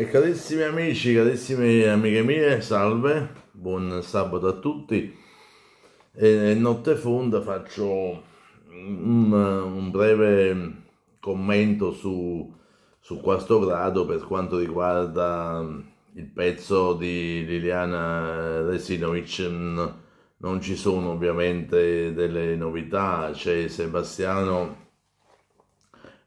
E carissimi amici, carissime amiche mie, salve, buon sabato a tutti. E notte fonda faccio un, un breve commento su, su quarto grado per quanto riguarda il pezzo di Liliana Resinovic. Non ci sono ovviamente delle novità, c'è Sebastiano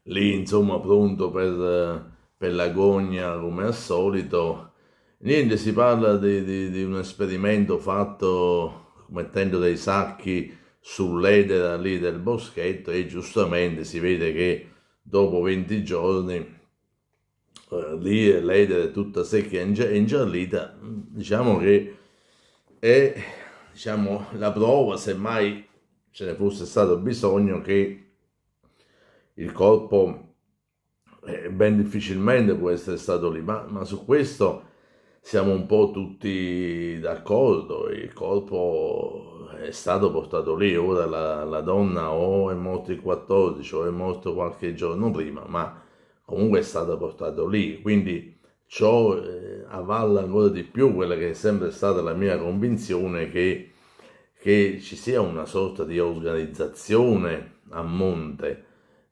lì insomma pronto per per l'agonia come al solito. Niente, si parla di, di, di un esperimento fatto mettendo dei sacchi sull'edera lì del boschetto e giustamente si vede che dopo 20 giorni eh, lì l'edera è tutta secca e ingiallita. Diciamo che è diciamo, la prova, semmai ce ne fosse stato bisogno, che il corpo eh, ben difficilmente può essere stato lì, ma, ma su questo siamo un po' tutti d'accordo, il corpo è stato portato lì, ora la, la, donna o è morta il 14 o è morto qualche giorno prima, ma comunque è stato portato lì, quindi ciò eh, avalla ancora di più quella che è sempre stata la mia convinzione che, che ci sia una sorta di organizzazione a monte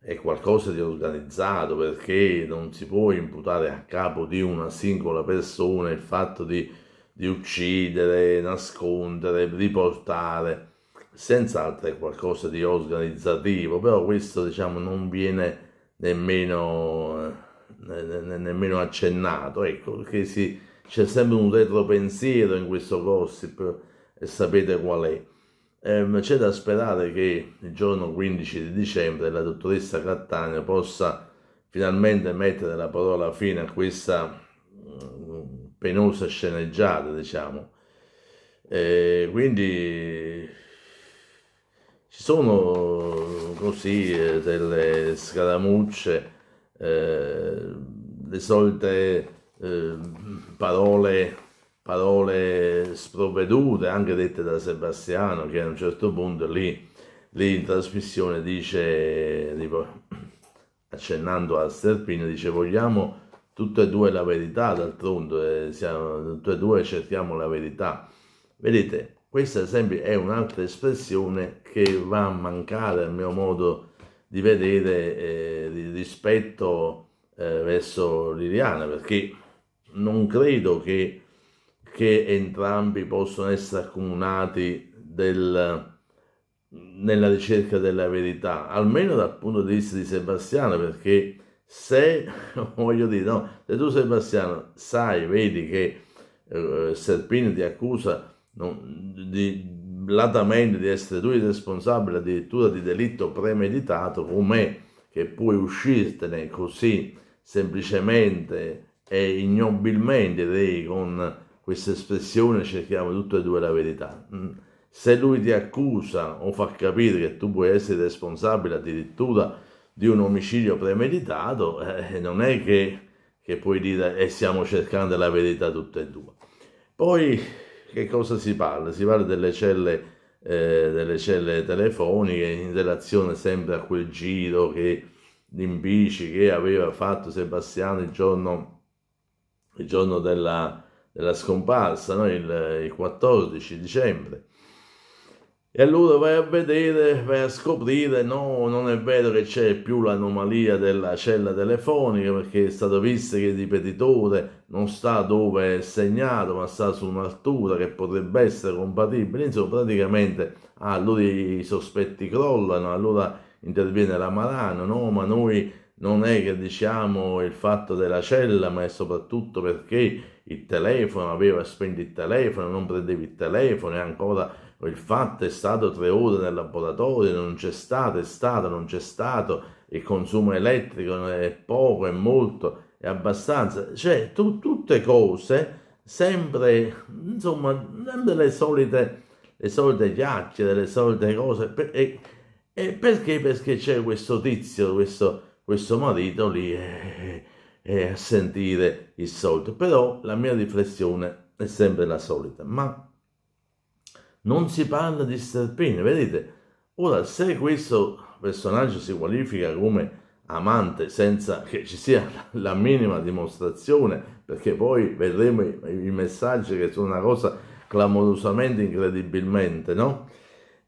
è qualcosa di organizzato perché non si può imputare a capo di una singola persona il fatto di, di uccidere, nascondere, riportare, senz'altro è qualcosa di organizzativo, però questo diciamo non viene nemmeno, eh, ne, ne, nemmeno accennato, ecco perché si, c'è sempre un retropensiero in questo gossip e sapete qual è ehm, c'è da sperare che il giorno 15 di dicembre la dottoressa Cattaneo possa finalmente mettere la parola fine a questa mm, penosa sceneggiata, diciamo. E ehm, quindi ci sono così eh, delle scaramucce, eh, le solite eh, parole parole sprovvedute anche dette da Sebastiano che a un certo punto lì, lì in trasmissione dice, tipo, accennando a Sterpino, dice vogliamo tutte e due la verità, d'altronde eh, siamo, tutte e due cerchiamo la verità. Vedete, questa sempre è un'altra espressione che va a mancare al mio modo di vedere eh, rispetto eh, verso Liliana, perché non credo che che entrambi possono essere accomunati del, nella ricerca della verità, almeno dal punto di vista di Sebastiano, perché se, voglio dire, no, se tu Sebastiano sai, vedi che eh, Serpini ti accusa no, di, latamente di essere tu il responsabile addirittura di delitto premeditato, com'è che puoi uscirtene così semplicemente e ignobilmente, direi, con questa espressione cerchiamo tutte e due la verità. Mm. Se lui ti accusa o fa capire che tu puoi essere responsabile addirittura di un omicidio premeditato, eh, non è che, che puoi dire e eh, stiamo cercando la verità tutte e due. Poi che cosa si parla? Si parla delle celle, eh, delle celle telefoniche in relazione sempre a quel giro che, in bici che aveva fatto Sebastiano il giorno, il giorno della della scomparsa, no? il, eh, il 14 dicembre. E allora vai a vedere, vai a scoprire, no, non è vero che c'è più l'anomalia della cella telefonica perché è stato visto che il ripetitore non sta dove è segnato ma sta su un'altura che potrebbe essere compatibile, insomma praticamente ah, allora i sospetti crollano, allora interviene la Marano, no ma noi non è che diciamo il fatto della cella, ma è soprattutto perché il telefono aveva spento il telefono, non prendevi il telefono e ancora il fatto è stato tre ore nel laboratorio, non c'è stato, è stato, non c'è stato, il consumo elettrico è poco, è molto, è abbastanza, cioè tu, tutte cose sempre, insomma, sempre le solite, le solite chiacchiere, le solite cose, e, e perché? Perché c'è questo tizio, questo questo marito lì è, è a sentire il solito. Però la mia riflessione è sempre la solita, ma non si parla di Sterpini, vedete? Ora, se questo personaggio si qualifica come amante senza che ci sia la minima dimostrazione, perché poi vedremo i, i messaggi che sono una cosa clamorosamente, incredibilmente, no?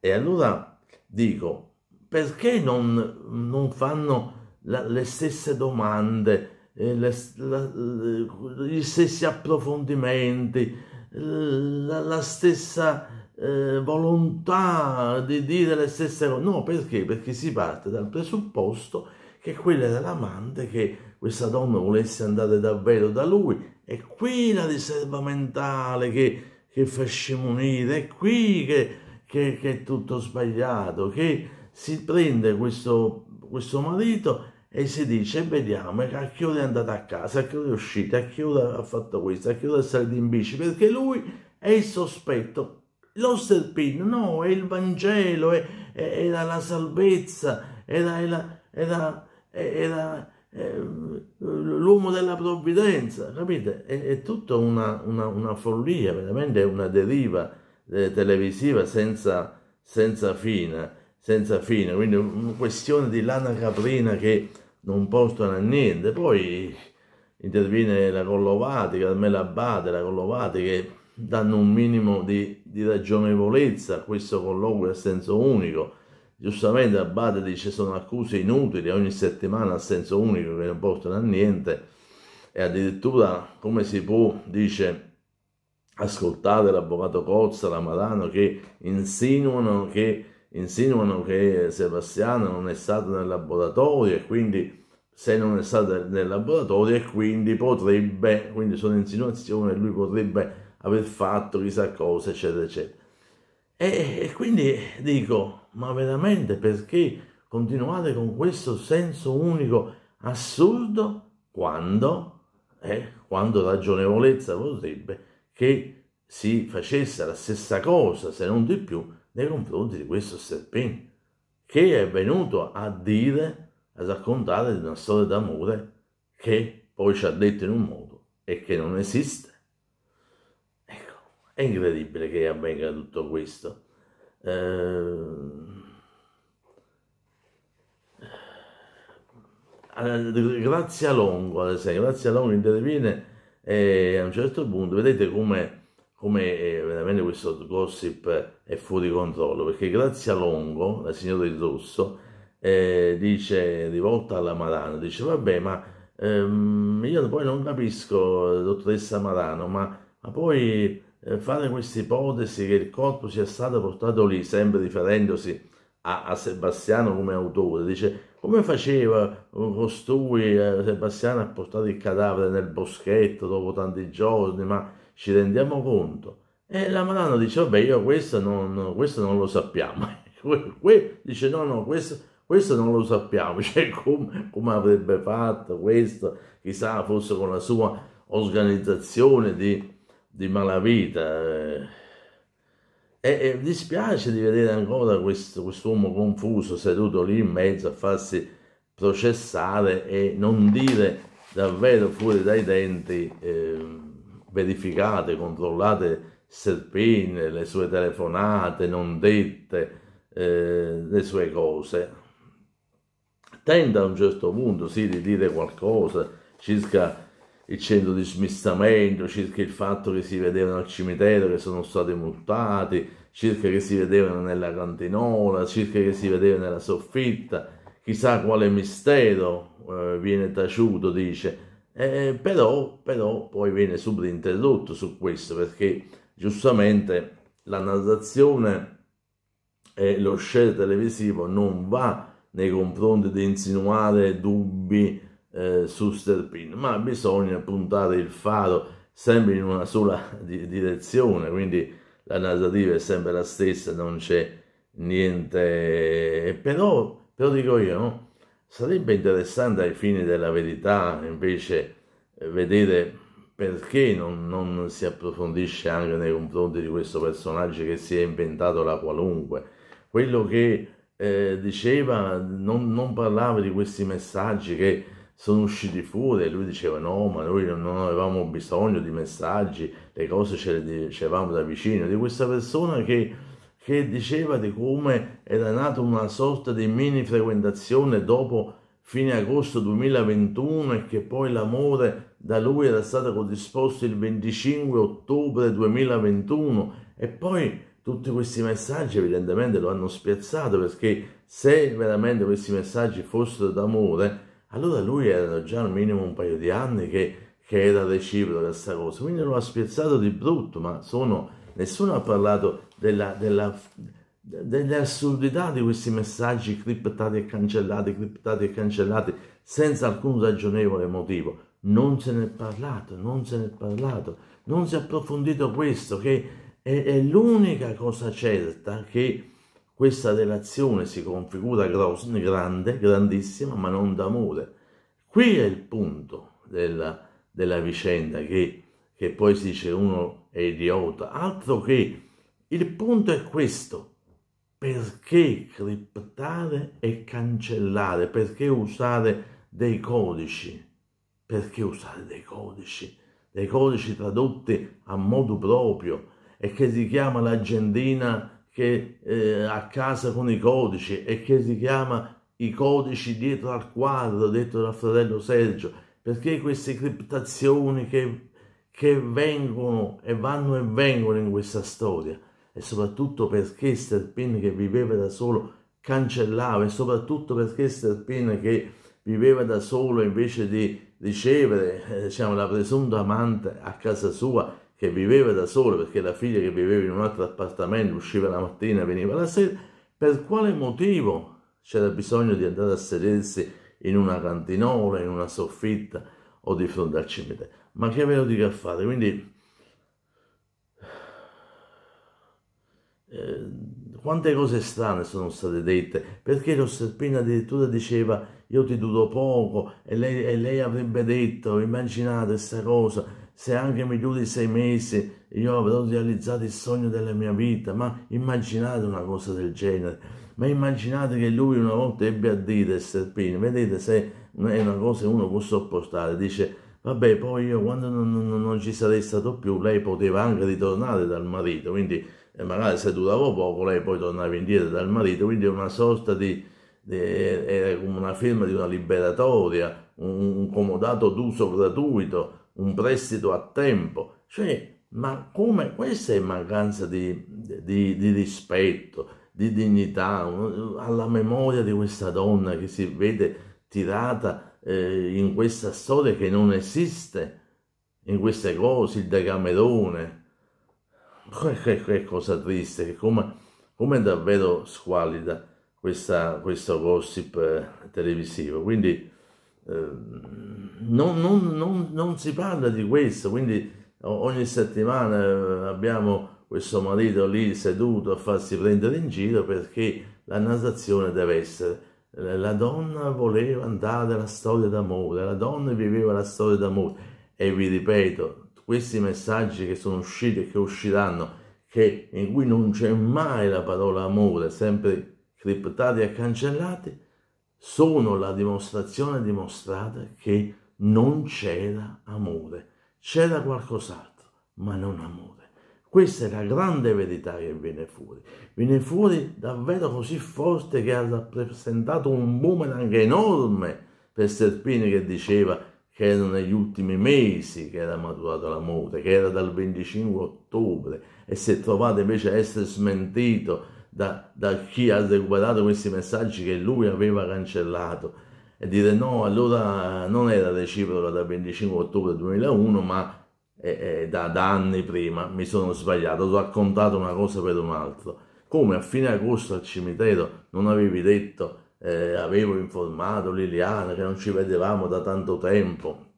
E allora dico, perché non, non fanno la, le stesse domande, eh, le, la, eh, gli stessi approfondimenti, la, la stessa eh, volontà di dire le stesse cose. No, perché? Perché si parte dal presupposto che quella era l'amante, che questa donna volesse andare davvero da lui. E qui la riserva mentale che, che fa scimunire, è qui che, che, che, è tutto sbagliato, che si prende questo, questo marito e si dice vediamo a che ora è andato a casa, a che ora è uscito, a che ora ha fatto questo, a che ora è salito in bici, perché lui è il sospetto. Lo sterpino, no, è il Vangelo, è, è, era la salvezza, era, era, era, era ehm, l'uomo della provvidenza, capite? È, è tutta una, una, una, follia, veramente è una deriva eh, televisiva senza, senza fine, senza fine, quindi una questione di lana caprina che non postano a niente. Poi interviene la Collovati, Carmela l'abbate, la Collovati che danno un minimo di, di ragionevolezza a questo colloquio a senso unico. Giustamente l'abbate dice sono accuse inutili ogni settimana a senso unico che non portano a niente e addirittura come si può, dice, ascoltate l'avvocato Cozza, la Marano che insinuano che insinuano che Sebastiano non è stato nel laboratorio e quindi se non è stato nel laboratorio e quindi potrebbe, quindi sono insinuazioni, lui potrebbe aver fatto chissà cosa, eccetera, eccetera. E, e quindi dico, ma veramente perché continuate con questo senso unico assurdo quando, eh, quando ragionevolezza vorrebbe che si facesse la stessa cosa, se non di più, nei confronti di questo Serpin, che è venuto a dire, a raccontare di una storia d'amore che poi ci ha detto in un modo e che non esiste. Ecco, è incredibile che avvenga tutto questo. Eh... Grazie Longo, ad esempio, Grazia Longo interviene e eh, a un certo punto vedete come come eh, veramente questo gossip è fuori controllo, perché Grazia Longo, la signora di Rosso, eh, dice, rivolta alla Marano, dice vabbè ma ehm, io poi non capisco, dottoressa Marano, ma, ma poi eh, fare questa ipotesi che il corpo sia stato portato lì, sempre riferendosi a, a Sebastiano come autore, dice come faceva eh, costui eh, Sebastiano a portare il cadavere nel boschetto dopo tanti giorni, ma ci rendiamo conto. E la Marano dice, vabbè, io questo non, questo non lo sappiamo. dice, no, no, questo, questo non lo sappiamo. Cioè, come, come avrebbe fatto questo, chissà, forse con la sua organizzazione di, di malavita. Eh. E, e, dispiace di vedere ancora questo quest'uomo confuso seduto lì in mezzo a farsi processare e non dire davvero fuori dai denti... Eh, verificate, controllate Serpine, le sue telefonate non dette, eh, le sue cose. Tenta a un certo punto, sì, di dire qualcosa circa il centro di smistamento, circa il fatto che si vedevano al cimitero, che sono stati multati, circa che si vedevano nella cantinola, circa che si vedeva nella soffitta, chissà quale mistero eh, viene taciuto, dice, eh, però, però poi viene subito interrotto su questo perché giustamente la narrazione e lo share televisivo non va nei confronti di insinuare dubbi eh, su Sterpin, ma bisogna puntare il faro sempre in una sola di direzione, quindi la narrativa è sempre la stessa, non c'è niente, eh, però, però dico io, no? Sarebbe interessante ai fini della verità invece vedere perché non, non, si approfondisce anche nei confronti di questo personaggio che si è inventato la qualunque. Quello che eh, diceva non, non, parlava di questi messaggi che sono usciti fuori e lui diceva no, ma noi non avevamo bisogno di messaggi, le cose ce le dicevamo da vicino, di questa persona che che diceva di come era nata una sorta di mini frequentazione dopo fine agosto 2021 e che poi l'amore da lui era stato corrisposto il 25 ottobre 2021 e poi tutti questi messaggi evidentemente lo hanno spiazzato perché se veramente questi messaggi fossero d'amore allora lui era già al minimo un paio di anni che, che era reciproca questa cosa quindi lo ha spiazzato di brutto ma sono, nessuno ha parlato della, della, delle assurdità di questi messaggi criptati e cancellati, criptati e cancellati, senza alcun ragionevole motivo. Non se n'è parlato, non se n'è parlato, non si è approfondito questo, che è, è l'unica cosa certa che questa relazione si configura gross, grande, grandissima, ma non d'amore. Qui è il punto della, della vicenda che, che poi si dice uno è idiota, altro che il punto è questo. Perché criptare e cancellare? Perché usare dei codici? Perché usare dei codici? Dei codici tradotti a modo proprio e che si chiama l'agendina che eh, a casa con i codici e che si chiama i codici dietro al quadro, detto dal fratello Sergio, perché queste criptazioni che, che vengono e vanno e vengono in questa storia e soprattutto perché Sterpin che viveva da solo cancellava e soprattutto perché Sterpin che viveva da solo invece di ricevere eh, diciamo, la presunta amante a casa sua che viveva da solo perché la figlia che viveva in un altro appartamento usciva la mattina veniva la sera per quale motivo c'era bisogno di andare a sedersi in una cantinola in una soffitta o di fronte al cimitero ma che avevo di che fare quindi quante cose strane sono state dette, perché lo Serpino addirittura diceva io ti duro poco e lei, e lei avrebbe detto immaginate questa cosa, se anche mi duri sei mesi io avrò realizzato il sogno della mia vita, ma immaginate una cosa del genere, ma immaginate che lui una volta ebbe a dire Serpino, vedete se è una cosa che uno può sopportare, dice vabbè poi io quando non, non, non ci sarei stato più lei poteva anche ritornare dal marito, quindi e magari se duravo poco lei poi tornava indietro dal marito, quindi una sorta di, di era come una firma di una liberatoria, un, un comodato d'uso gratuito, un prestito a tempo, cioè ma come questa è mancanza di, di, di rispetto, di dignità, alla memoria di questa donna che si vede tirata eh, in questa storia che non esiste, in queste cose, il decamerone che, eh, eh, che eh, cosa triste, come, come è davvero squallida questa, questo gossip televisivo. Quindi eh, non, non, non, non, si parla di questo, quindi ogni settimana abbiamo questo marito lì seduto a farsi prendere in giro perché la narrazione deve essere la donna voleva andare alla storia d'amore, la donna viveva la storia d'amore e vi ripeto, questi messaggi che sono usciti e che usciranno, che, in cui non c'è mai la parola amore, sempre criptati e cancellati, sono la dimostrazione dimostrata che non c'era amore, c'era qualcos'altro, ma non amore. Questa è la grande verità che viene fuori. Viene fuori davvero così forte che ha rappresentato un boomerang enorme per Serpini che diceva che era negli ultimi mesi che era maturato morte, che era dal 25 ottobre e si è trovato invece a essere smentito da, da chi ha recuperato questi messaggi che lui aveva cancellato e dire no, allora non era reciproca dal 25 ottobre 2001 ma eh, eh, da, da, anni prima mi sono sbagliato, ho raccontato una cosa per un altro. Come a fine agosto al cimitero non avevi detto eh, avevo informato Liliana che non ci vedevamo da tanto tempo,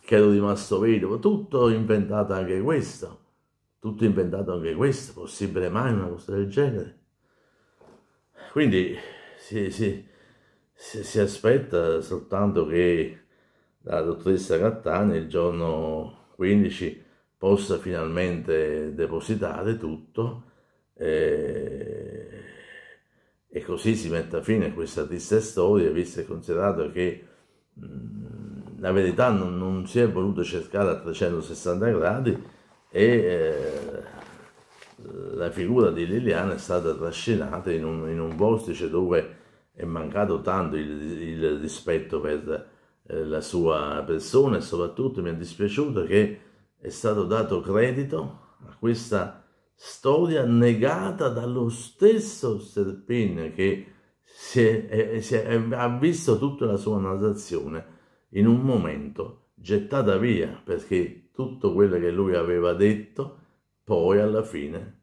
che ero rimasto vedovo, tutto inventato anche questo, tutto inventato anche questo, possibile mai una cosa del genere? Quindi si, si, si, si aspetta soltanto che la dottoressa Cattani il giorno 15 possa finalmente depositare tutto. Eh, e così si mette a fine questa triste storia, visto e considerato che mh, la verità non, non, si è voluto cercare a 360 gradi e eh, la figura di Liliana è stata trascinata in un, in un vortice dove è mancato tanto il, il rispetto per eh, la sua persona e soprattutto mi è dispiaciuto che è stato dato credito a questa storia negata dallo stesso Serpin che si è, si è, ha visto tutta la sua narrazione in un momento gettata via perché tutto quello che lui aveva detto poi alla fine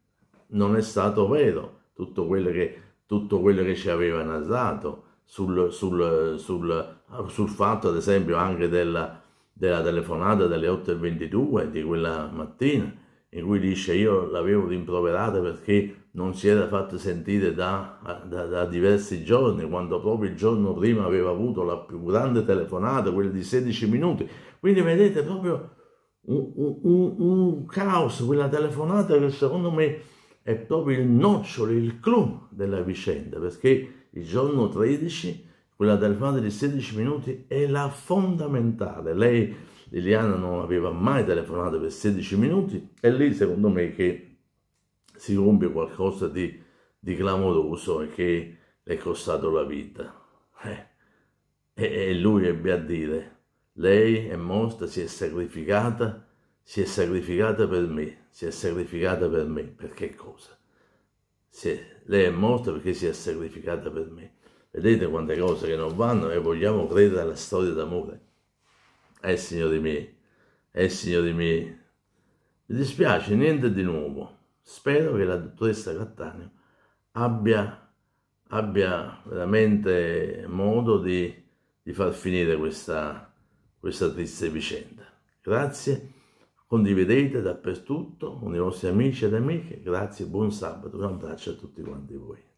non è stato vero tutto quello che, tutto quello che ci aveva narrato sul, sul, sul, sul, fatto ad esempio anche della, della telefonata delle 8.22 di quella mattina in cui dice io l'avevo rimproverata perché non si era fatta sentire da, da, da, diversi giorni, quando proprio il giorno prima aveva avuto la più grande telefonata, quella di 16 minuti. Quindi vedete proprio un, un, un caos, quella telefonata che secondo me è proprio il nocciolo, il clou della vicenda, perché il giorno 13, quella telefonata di 16 minuti è la fondamentale. Lei Liliana non aveva mai telefonato per 16 minuti e lì secondo me che si compie qualcosa di, di clamoroso e che le è costato la vita. Eh. E, e lui ebbe a dire, lei è morta, si è sacrificata, si è sacrificata per me, si è sacrificata per me, per che cosa? È, lei è morta perché si è sacrificata per me. Vedete quante cose che non vanno e eh, vogliamo credere alla storia d'amore eh signori miei, eh signori miei, mi dispiace, niente di nuovo. Spero che la dottoressa Cattaneo abbia, abbia veramente modo di, di far finire questa, questa triste vicenda. Grazie, condividete dappertutto con i vostri amici ed amiche. Grazie, buon sabato, un abbraccio a tutti quanti voi.